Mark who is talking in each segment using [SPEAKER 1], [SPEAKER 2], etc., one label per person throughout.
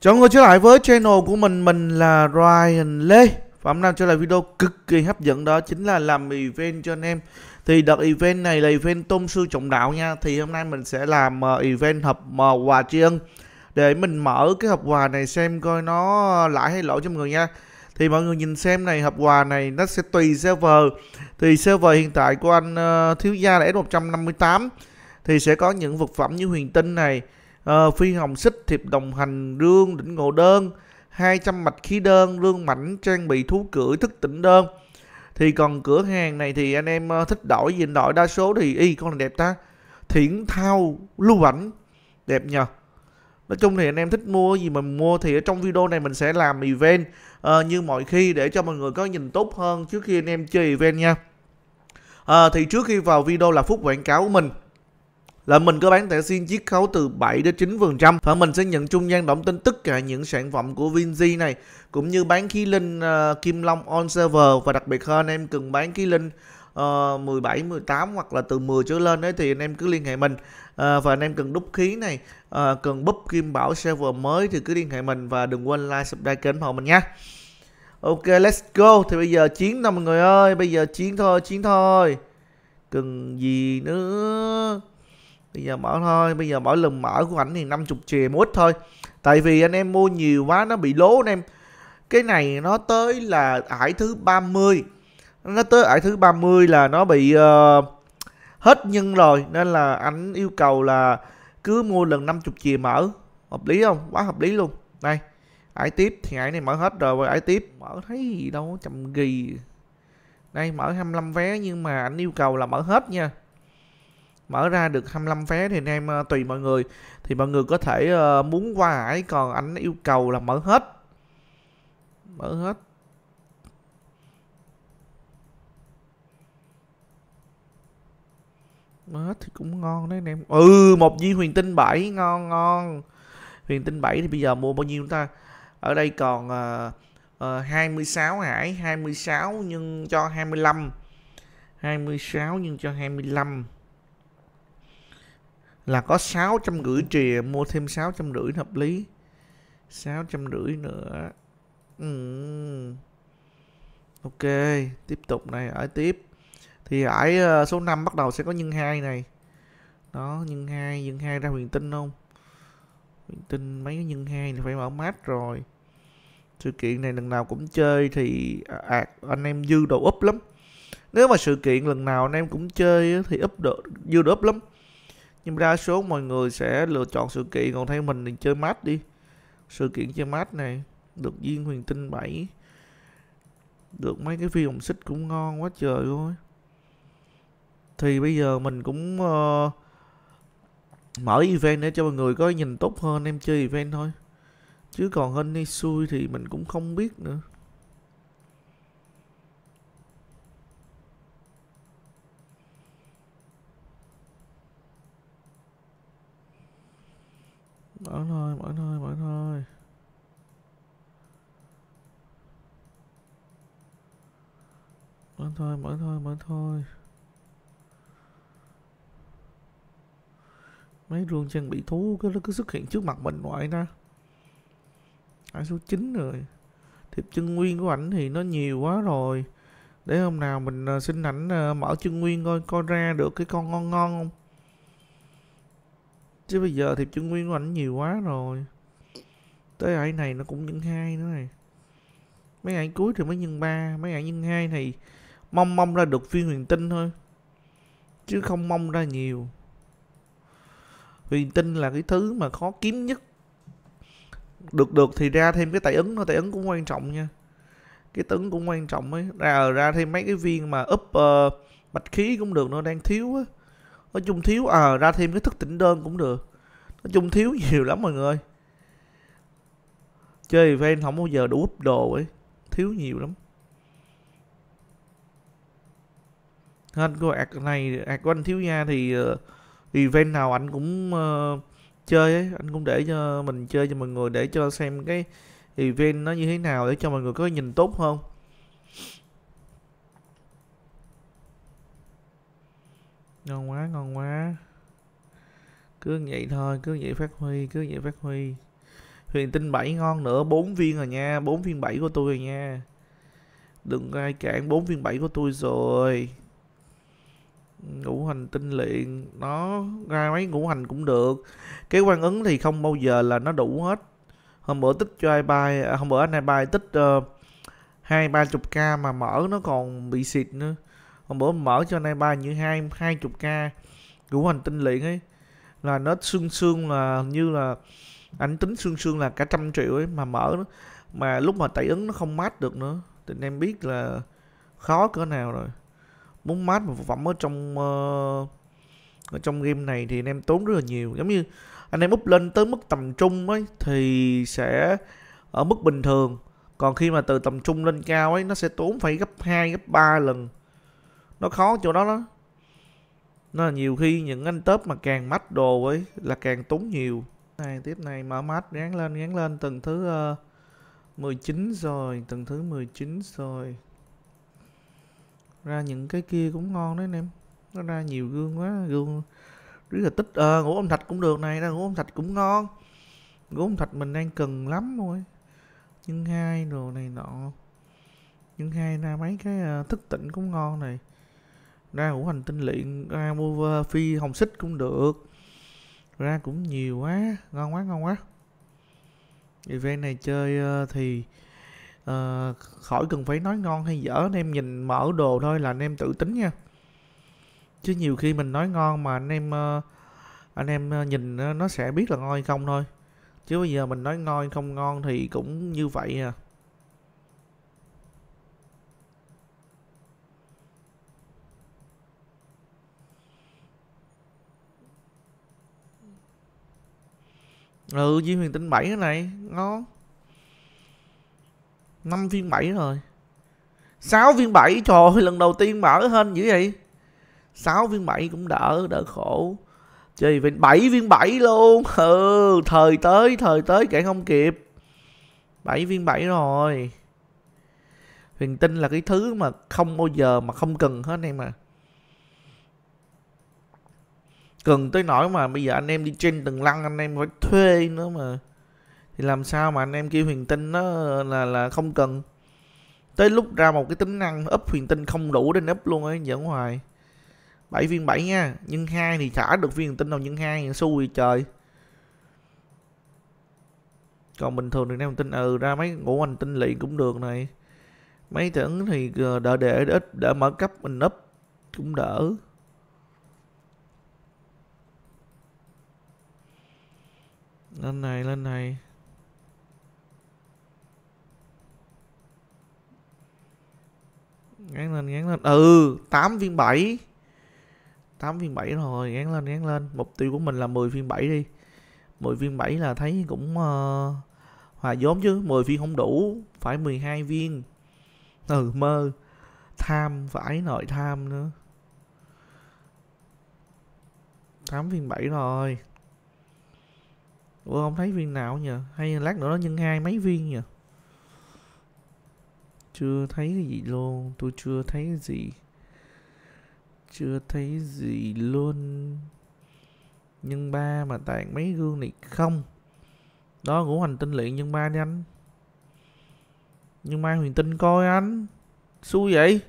[SPEAKER 1] Chào người trở lại với channel của mình, mình là Ryan Lê Và hôm nay trở lại video cực kỳ hấp dẫn đó chính là làm event cho anh em Thì đợt event này là event tôn sư trọng đạo nha Thì hôm nay mình sẽ làm ờ, event hộp ờ, quà tri ân Để mình mở cái hộp quà này xem coi nó lãi hay lỗ cho mọi người nha Thì mọi người nhìn xem này, hộp quà này nó sẽ tùy server Thì server hiện tại của anh ờ, Thiếu Gia là S158 Thì sẽ có những vật phẩm như huyền tinh này à, phi hồng xích thiệp đồng hành rương đỉnh ngộ đơn 200 mạch khí đơn rương mảnh trang bị thú cửa thức tỉnh đơn thì còn cửa hàng này thì anh em ờ, thích đổi gì đổi đa số thì y con này đẹp ta thiển thao lưu ảnh đẹp nhờ nói chung thì anh em thích mua gì mà mua thì ở trong video này mình sẽ làm event uh, như mọi khi để cho mọi người có nhìn tốt hơn trước khi anh em chơi event nha uh, thì trước khi vào video là phút quảng cáo của mình là mình có bán thẻ xin chiết khấu từ 7 đến 9% phần trăm và mình sẽ nhận trung gian động tin tất cả những sản phẩm của Vinzi này cũng như bán khí linh uh, ờ, Kim Long on server và đặc biệt hơn em cần bán khí linh uh, 17, 18 hoặc là từ 10 trở lên đấy thì anh em cứ liên hệ mình uh, và anh em cần đúc khí này uh, cần búp kim bảo server mới thì cứ liên hệ mình và đừng quên like subscribe kênh ủng hộ mình nha Ok let's go thì bây giờ chiến thôi mọi người ơi bây giờ chiến thôi chiến thôi cần gì nữa bây giờ mở thôi bây giờ mỗi lần mở của ảnh thì 50 chìa một ít thôi tại vì anh em mua nhiều quá nó bị lố anh em cái này nó tới là ải thứ 30 nó tới ải thứ 30 là nó bị uh, hết nhân rồi nên là ảnh yêu cầu là cứ mua lần 50 chìa mở hợp lý không quá hợp lý luôn đây ải tiếp thì ải này mở hết rồi ải tiếp mở thấy gì đâu chầm ghi đây mở 25 vé nhưng mà ảnh yêu cầu là mở hết nha mở ra được 25 vé thì anh em ờ, tùy mọi người thì mọi người có thể ờ, muốn qua hải còn anh yêu cầu là mở hết mở hết mở hết thì cũng ngon đấy anh em ừ một viên huyền tinh 7 ngon ngon huyền tinh 7 thì bây giờ mua bao nhiêu ta ở đây còn uh, uh, 26 hải 26 nhưng cho 25 26 nhưng cho 25 là có sáu trăm rưỡi trìa mua thêm sáu trăm rưỡi hợp lý sáu trăm rưỡi nữa ừ. ok tiếp tục này ở tiếp thì ở ờ, số 5 bắt đầu sẽ có nhân hai này đó nhân hai nhân hai ra huyền tinh không huyền tinh mấy cái nhân hai thì phải mở mát rồi sự kiện này lần nào cũng chơi thì à, à anh em dư đồ úp lắm nếu mà sự kiện lần nào anh em cũng chơi thì úp được dư đồ úp lắm nhưng đa số mọi người sẽ lựa chọn sự kiện còn thấy mình thì chơi mát đi sự kiện chơi mát này được viên huyền tinh 7 được mấy cái phi hồng xích cũng ngon quá trời luôn thì bây giờ mình cũng uh, mở event để cho mọi người có nhìn tốt hơn em chơi event thôi chứ còn hên hay xui thì mình cũng không biết nữa mở thôi mở thôi mở thôi mở thôi mở thôi mở thôi mấy rương trang bị thú cứ nó cứ xuất hiện trước mặt mình ngoại ta ai số 9 rồi thiệp chân nguyên của ảnh thì nó nhiều quá rồi để hôm nào mình ờ, xin ảnh ờ, mở chân nguyên coi coi ra được cái con ngon ngon không chứ bây giờ thì chứng nguyên của ảnh nhiều quá rồi tới ảnh này nó cũng nhân hai nữa này mấy ảnh cuối thì mới nhân ba mấy ảnh nhân hai này mong mong ra được phiên huyền tinh thôi chứ không mong ra nhiều huyền tinh là cái thứ mà khó kiếm nhất được được thì ra thêm cái tài ứng thôi tài ứng cũng quan trọng nha cái tấn cũng quan trọng ấy ra ra thêm mấy cái viên mà úp uh, ờ, bạch khí cũng được nó đang thiếu á nói chung thiếu à ra thêm cái thức tỉnh đơn cũng được nói chung thiếu nhiều lắm mọi người chơi event không bao giờ đủ up đồ ấy thiếu nhiều lắm anh của ạc này ạc của anh thiếu nha thì uh, event nào anh cũng uh, chơi ấy anh cũng để cho mình chơi cho mọi người để cho xem cái event nó như thế nào để cho mọi người có nhìn tốt hơn ngon quá ngon quá cứ vậy thôi cứ vậy phát huy cứ vậy phát huy huyền tinh 7 ngon nữa 4 viên rồi nha 4 viên 7 của tôi rồi nha đừng ai cản 4 viên 7 của tôi rồi ngũ hành tinh luyện nó ra mấy ngũ hành cũng được cái quan ứng thì không bao giờ là nó đủ hết hôm bữa tích cho ai bay à, hôm bữa anh ai bay tích ờ, hai ba chục k mà mở nó còn bị xịt nữa còn bữa mở cho nay ba như hai hai chục k của hành tinh luyện ấy là nó xương xương là như là ảnh tính xương xương là cả trăm triệu ấy mà mở nó mà lúc mà tẩy ứng nó không mát được nữa thì anh em biết là khó cỡ nào rồi muốn mát một phẩm ở trong uh, ở trong game này thì anh em tốn rất là nhiều giống như anh em úp lên tới mức tầm trung ấy thì sẽ ở mức bình thường còn khi mà từ tầm trung lên cao ấy nó sẽ tốn phải gấp 2, gấp 3 lần nó khó chỗ đó đó nó là nhiều khi những anh tớp mà càng mách đồ ấy là càng tốn nhiều này tiếp này mở mắt gán lên gán lên từng thứ uh, ờ, 19 rồi từng thứ 19 rồi ra những cái kia cũng ngon đấy anh em nó ra nhiều gương quá gương rất là tích ờ à, ngũ âm thạch cũng được này ra ngủ âm thạch cũng ngon ngủ âm thạch mình đang cần lắm thôi nhưng hai đồ này nọ nhưng hai ra mấy cái uh, thức tỉnh cũng ngon này ra ngũ hành tinh luyện ra mover phi hồng xích cũng được ra cũng nhiều quá ngon quá ngon quá event này chơi ờ, thì uh, khỏi cần phải nói ngon hay dở anh em nhìn mở đồ thôi là anh em tự tính nha chứ nhiều khi mình nói ngon mà anh em uh, anh em nhìn nó sẽ biết là ngon hay không thôi chứ bây giờ mình nói ngon không ngon thì cũng như vậy à ừ diêm huyền tinh 7 cái này ngon 5 viên 7 rồi 6 viên 7 trời ơi lần đầu tiên mở hên dữ vậy 6 viên 7 cũng đỡ đỡ khổ chơi event 7 viên 7 luôn ừ thời tới thời tới kẻ không kịp 7 viên 7 rồi huyền tinh là cái thứ mà không bao giờ mà không cần hết em à cần tới nỗi mà bây giờ anh em đi trên tầng lăng anh em phải thuê nữa mà thì làm sao mà anh em kêu huyền tinh nó là là không cần tới lúc ra một cái tính năng ấp huyền tinh không đủ để ấp luôn ấy giỡn hoài 7 viên 7 nha nhưng hai thì trả được viên tinh đâu nhưng hai xui trời còn bình thường thì nam tinh ừ ra mấy ngũ hành tinh luyện cũng được này mấy tưởng thì ờ, đợi để ít đỡ mở cấp mình ấp cũng đỡ Lên này, lên này. Ngán lên, ngán lên. Ừ, 8 viên 7. 8 viên 7 rồi, ngán lên, ngán lên. Mục tiêu của mình là 10 viên 7 đi. 10 viên 7 là thấy cũng uh, hòa vốn chứ, 10 viên không đủ, phải 12 viên. Ừ, mơ. Tham, phải nội tham nữa. 8 viên 7 rồi Ủa không thấy viên nào nhờ Hay lát nữa nó nhân hai mấy viên nhờ Chưa thấy cái gì luôn Tôi chưa thấy cái gì Chưa thấy gì luôn Nhân ba mà tàn mấy gương này không Đó ngũ hành tinh luyện nhân ba đi anh Nhân ba huyền tinh coi anh Xui vậy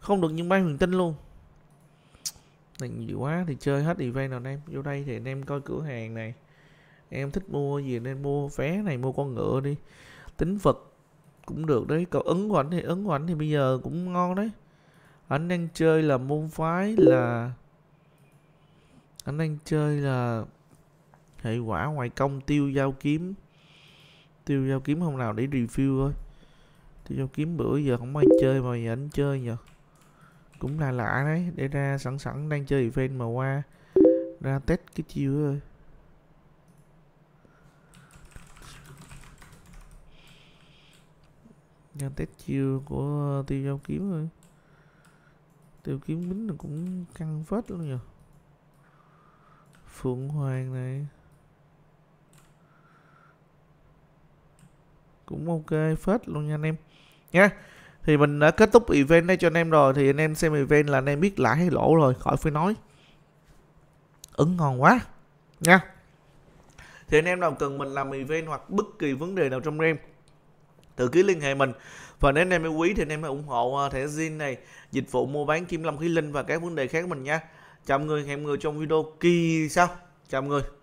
[SPEAKER 1] Không được nhân ba huyền tinh luôn Này nhiều quá thì chơi hết event rồi anh em Vô đây thì anh em coi cửa hàng này em thích mua gì nên mua vé này mua con ngựa đi tính vật cũng được đấy cậu ứng của anh thì ứng của anh thì bây giờ cũng ngon đấy anh đang chơi là môn phái là anh đang chơi là hệ quả ngoài công tiêu giao kiếm tiêu giao kiếm hôm nào để review thôi tiêu giao kiếm bữa giờ không ai chơi mà giờ anh chơi nhờ cũng là lạ đấy để ra sẵn sẵn đang chơi event mà qua ra test cái chiêu ơi nhanh test chiêu của ờ, tiêu giao kiếm thôi tiêu kiếm bính là cũng căng phết luôn nhờ phượng hoàng này cũng ok phết luôn nha anh em nha thì mình đã kết thúc event đây cho anh em rồi thì anh em xem event là anh em biết lãi hay lỗ rồi khỏi phải nói ứng ngon quá nha thì anh em nào cần mình làm event hoặc bất kỳ vấn đề nào trong game tự ký liên hệ mình và nếu anh em yêu quý thì anh em hãy ủng hộ à, thẻ zin này dịch vụ mua bán kim long khí linh và các vấn đề khác của mình nha chào mọi người hẹn mọi người trong video kỳ sau chào mọi người